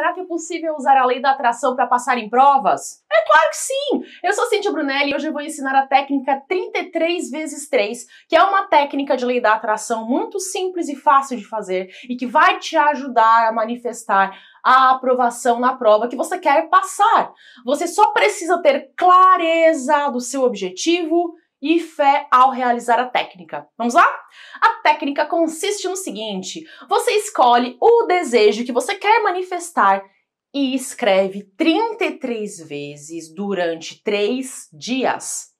Será que é possível usar a lei da atração para passar em provas? É claro que sim! Eu sou Cintia Brunelli e hoje eu vou ensinar a técnica 33 vezes 3, que é uma técnica de lei da atração muito simples e fácil de fazer e que vai te ajudar a manifestar a aprovação na prova que você quer passar. Você só precisa ter clareza do seu objetivo e fé ao realizar a técnica. Vamos lá? A técnica consiste no seguinte: você escolhe o desejo que você quer manifestar e escreve 33 vezes durante 3 dias.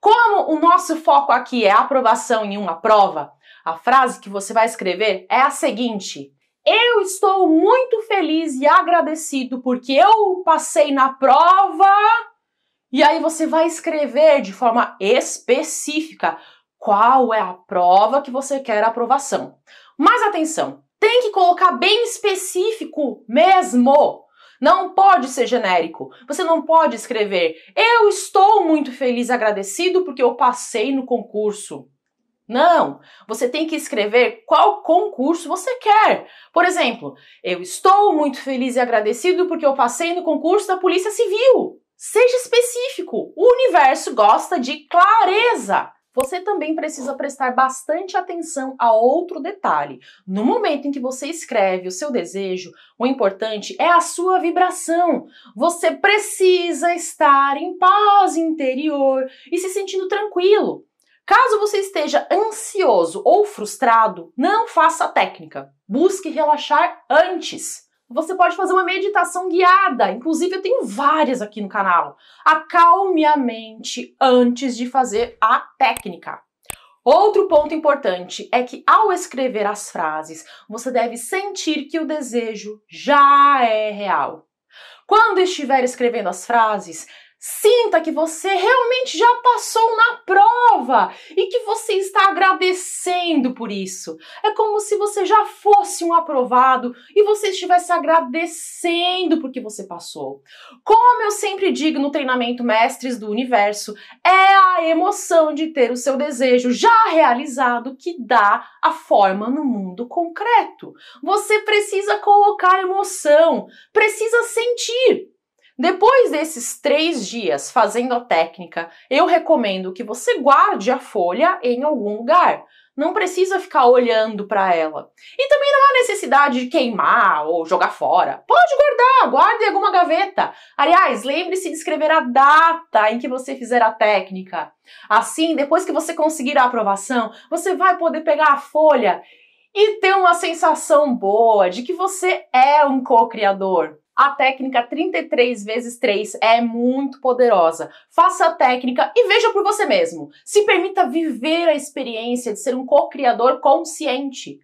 Como o nosso foco aqui é aprovação em uma prova, a frase que você vai escrever é a seguinte: Eu estou muito feliz e agradecido porque eu passei na prova e aí você vai escrever de forma específica qual é a prova que você quer a aprovação. Mas atenção, tem que colocar bem específico mesmo. Não pode ser genérico. Você não pode escrever: "Eu estou muito feliz e agradecido porque eu passei no concurso". Não, você tem que escrever qual concurso você quer. Por exemplo, eu estou muito feliz e agradecido porque eu passei no concurso da Polícia Civil. Seja específico. O universo gosta de clareza. Você também precisa prestar bastante atenção a outro detalhe. No momento em que você escreve o seu desejo, o importante é a sua vibração. Você precisa estar em paz interior e se sentindo tranquilo. Caso você esteja ansioso ou frustrado, não faça a técnica. Busque relaxar antes. Você pode fazer uma meditação guiada, inclusive eu tenho várias aqui no canal. Acalme a mente antes de fazer a técnica. Outro ponto importante é que ao escrever as frases, você deve sentir que o desejo já é real. Quando estiver escrevendo as frases, Sinta que você realmente já passou na prova e que você está agradecendo por isso. É como se você já fosse um aprovado e você estivesse agradecendo porque você passou. Como eu sempre digo no treinamento Mestres do Universo, é a emoção de ter o seu desejo já realizado que dá a forma no mundo concreto. Você precisa colocar emoção, precisa sentir. Depois desses três dias fazendo a técnica, eu recomendo que você guarde a folha em algum lugar. Não precisa ficar olhando para ela. E também não há necessidade de queimar ou jogar fora. Pode guardar, guarde em alguma gaveta. Aliás, lembre-se de escrever a data em que você fizer a técnica. Assim, depois que você conseguir a aprovação, você vai poder pegar a folha e ter uma sensação boa de que você é um co-criador. A técnica 33 vezes 3 é muito poderosa. Faça a técnica e veja por você mesmo. Se permita viver a experiência de ser um co-criador consciente.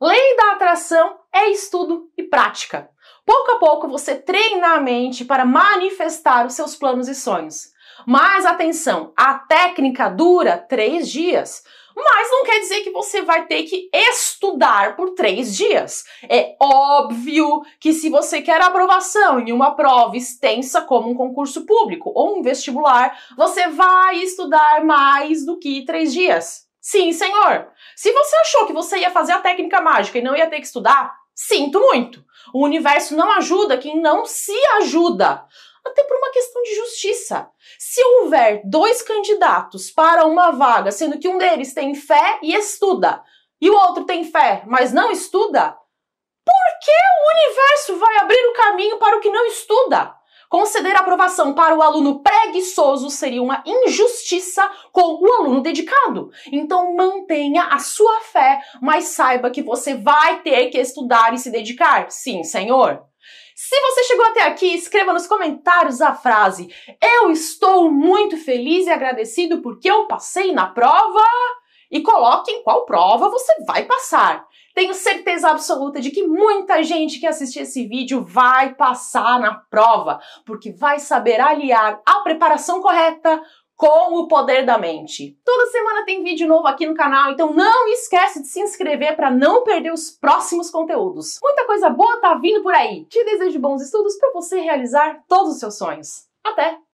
Lei da atração é estudo e prática. Pouco a pouco você treina a mente para manifestar os seus planos e sonhos. Mas atenção, a técnica dura três dias mas não quer dizer que você vai ter que estudar por três dias. É óbvio que se você quer aprovação em uma prova extensa como um concurso público ou um vestibular, você vai estudar mais do que três dias. Sim, senhor. Se você achou que você ia fazer a técnica mágica e não ia ter que estudar, sinto muito. O universo não ajuda quem não se ajuda até por uma questão de justiça. Se houver dois candidatos para uma vaga, sendo que um deles tem fé e estuda, e o outro tem fé, mas não estuda, por que o universo vai abrir o caminho para o que não estuda? Conceder aprovação para o aluno preguiçoso seria uma injustiça com o aluno dedicado. Então mantenha a sua fé, mas saiba que você vai ter que estudar e se dedicar. Sim, senhor. Se você chegou até aqui, escreva nos comentários a frase: Eu estou muito feliz e agradecido porque eu passei na prova. E coloque em qual prova você vai passar. Tenho certeza absoluta de que muita gente que assistir esse vídeo vai passar na prova, porque vai saber aliar a preparação correta com o poder da mente. Toda semana tem vídeo novo aqui no canal, então não esquece de se inscrever para não perder os próximos conteúdos. Muita coisa boa tá vindo por aí. Te desejo bons estudos para você realizar todos os seus sonhos. Até!